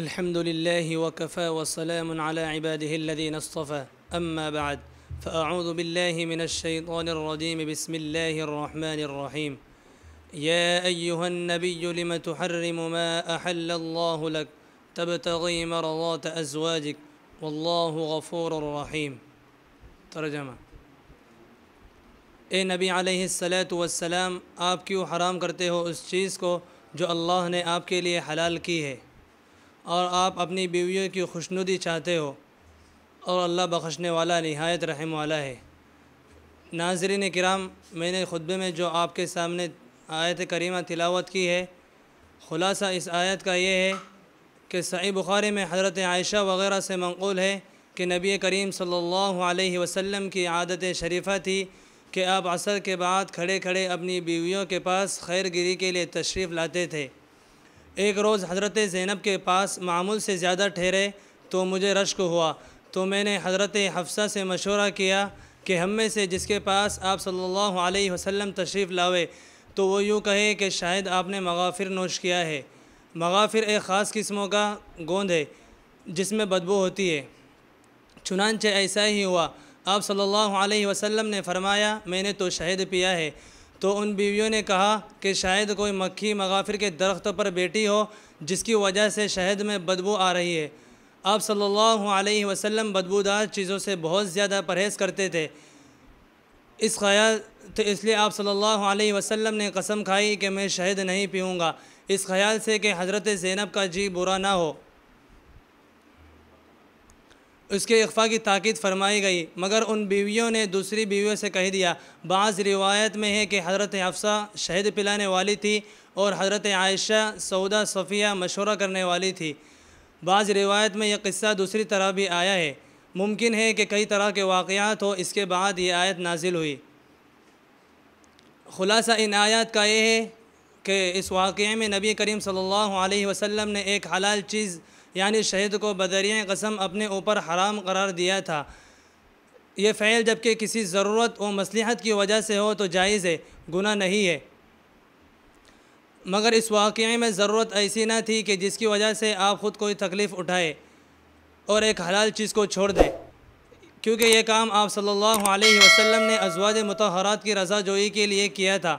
الحمد لله وكفى وسلام على عباده الذين اصطفى أما بعد فأعوذ بالله من الشيطان الرجيم بسم الله الرحمن الرحيم يا أيها النبي لم تحرم ما أحل الله لك تبتغي مرضات أزواجك والله غفور رحيم ترجمة اے نبی علیہ السلاۃ والسلام آپ کیوں حرام کرتے ہو اس چیز کو جو اللہ نے آپ کے لیے حلال کی ہے اور آپ اپنی بیویوں کی خوشنودی چاہتے ہو اور اللہ بخشنے والا نہایت رحم والا ہے ناظرین کرام میں نے خطبے میں جو آپ کے سامنے آیت کریمہ تلاوت کی ہے خلاصہ اس آیت کا یہ ہے کہ صحیح بخاری میں حضرت عائشہ وغیرہ سے منقول ہے کہ نبی کریم صلی اللہ علیہ وسلم کی عادت شریفہ تھی کہ آپ عصر کے بعد کھڑے کھڑے اپنی بیویوں کے پاس خیر گیری کے لیے تشریف لاتے تھے ایک روز حضرت زینب کے پاس معمول سے زیادہ ٹھہرے تو مجھے رشک ہوا تو میں نے حضرت حفصہ سے مشورہ کیا کہ ہم میں سے جس کے پاس آپ صلی اللہ علیہ وسلم تشریف لاوے تو وہ یوں کہے کہ شاید آپ نے مغافر نوش کیا ہے مغافر ایک خاص قسموں کا گوند ہے جس میں بدبو ہوتی ہے چنانچہ ایسا ہی ہوا آپ صلی اللہ علیہ وسلم نے فرمایا میں نے تو شہد پیا ہے تو ان بیویوں نے کہا کہ شاید کوئی مکھی مغافر کے درخت پر بیٹھی ہو جس کی وجہ سے شہد میں بدبو آ رہی ہے آپ صلی اللہ علیہ وسلم بدبودار چیزوں سے بہت زیادہ پرہیز کرتے تھے اس خیال تو اس لیے آپ صلی اللہ علیہ وسلم نے قسم کھائی کہ میں شہد نہیں پیوں گا اس خیال سے کہ حضرت زینب کا جی برا نہ ہو اس کے اخفا کی تاکید فرمائی گئی مگر ان بیویوں نے دوسری بیویوں سے کہہ دیا بعض روایت میں ہے کہ حضرت حفصہ شہد پلانے والی تھی اور حضرت عائشہ سعودہ صفیہ مشورہ کرنے والی تھی بعض روایت میں یہ قصہ دوسری طرح بھی آیا ہے ممکن ہے کہ کئی طرح کے واقعات ہو اس کے بعد یہ آیت نازل ہوئی خلاصہ ان آیات کا یہ ہے کہ اس واقعے میں نبی کریم صلی اللہ علیہ وسلم نے ایک حلال چیز یعنی شہد کو بدریہ قسم اپنے اوپر حرام قرار دیا تھا یہ فعل جب کہ کسی ضرورت و مصلحت کی وجہ سے ہو تو جائز ہے گناہ نہیں ہے مگر اس واقعے میں ضرورت ایسی نہ تھی کہ جس کی وجہ سے آپ خود کوئی تکلیف اٹھائے اور ایک حلال چیز کو چھوڑ دیں کیونکہ یہ کام آپ صلی اللہ علیہ وسلم نے ازواج متحرات کی رضا جوئی کے لیے کیا تھا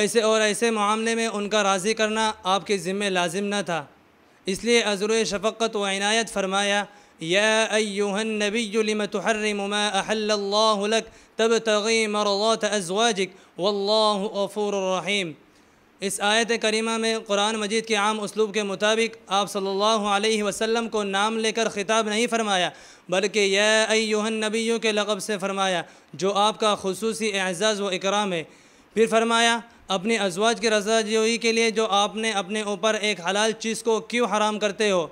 ایسے اور ایسے معاملے میں ان کا راضی کرنا آپ کے ذمہ لازم نہ تھا اس لیے عذر شفقت و عنایت فرمایا یا ایوہ النبی لم تحرم ما احل اللہ لک تبتغی مرضات ازواجک واللہ غفور الرحیم اس آیت کریمہ میں قرآن مجید کے عام اسلوب کے مطابق آپ صلی اللہ علیہ وسلم کو نام لے کر خطاب نہیں فرمایا بلکہ یا ایوہ نبیوں کے لقب سے فرمایا جو آپ کا خصوصی اعزاز و اکرام ہے پھر فرمایا اپنی ازواج کی رضا جوئی کے لیے جو آپ نے اپنے اوپر ایک حلال چیز کو کیوں حرام کرتے ہو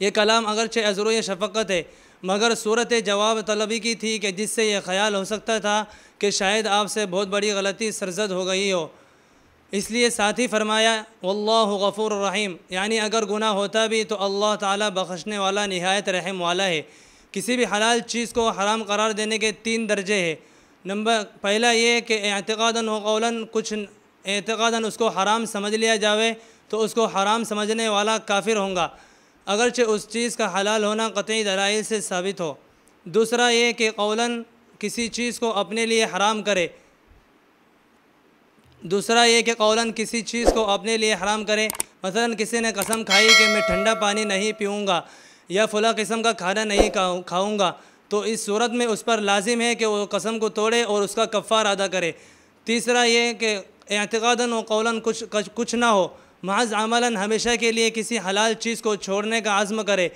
یہ کلام اگرچہ ازرو و شفقت ہے مگر صورت جواب طلبی کی تھی کہ جس سے یہ خیال ہو سکتا تھا کہ شاید آپ سے بہت بڑی غلطی سرزد ہو گئی ہو اس لیے ساتھ ہی فرمایا غفور الرحیم یعنی اگر گناہ ہوتا بھی تو اللہ تعالی بخشنے والا نہایت رحم والا ہے کسی بھی حلال چیز کو حرام قرار دینے کے تین درجے ہیں نمبر پہلا یہ کہ اعتقاداً و قولاً کچھ اعتقاداً اس کو حرام سمجھ لیا جاوے تو اس کو حرام سمجھنے والا کافر ہوں گا اگرچہ اس چیز کا حلال ہونا قطعی دلائل سے ثابت ہو دوسرا یہ کہ قولاً کسی چیز کو اپنے لیے حرام کرے دوسرا یہ کہ قولاً کسی چیز کو اپنے لیے حرام کرے مثلاً کسی نے قسم کھائی کہ میں ٹھنڈا پانی نہیں پیوں گا یا فلا قسم کا کھانا نہیں کھاؤں گا تو اس صورت میں اس پر لازم ہے کہ وہ قسم کو توڑے اور اس کا کفار ادا کرے تیسرا یہ کہ اعتقاداً و قولاً کچھ کچھ نہ ہو محض عملاً ہمیشہ کے لیے کسی حلال چیز کو چھوڑنے کا عزم کرے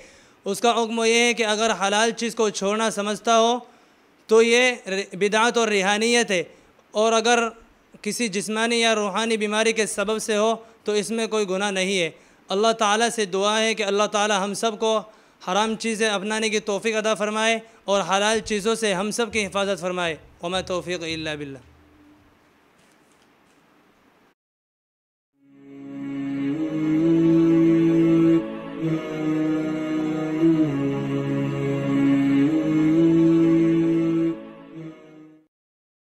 اس کا حکم یہ ہے کہ اگر حلال چیز کو چھوڑنا سمجھتا ہو تو یہ بدعت اور ریحانیت ہے اور اگر کسی جسمانی یا روحانی بیماری کے سبب سے ہو تو اس میں کوئی گناہ نہیں ہے اللہ تعالیٰ سے دعا ہے کہ اللہ تعالیٰ ہم سب کو حرام چیزیں اپنانے کی توفیق ادا فرمائے اور حلال چیزوں سے ہم سب کی حفاظت فرمائے وما توفیق اللہ بلّہ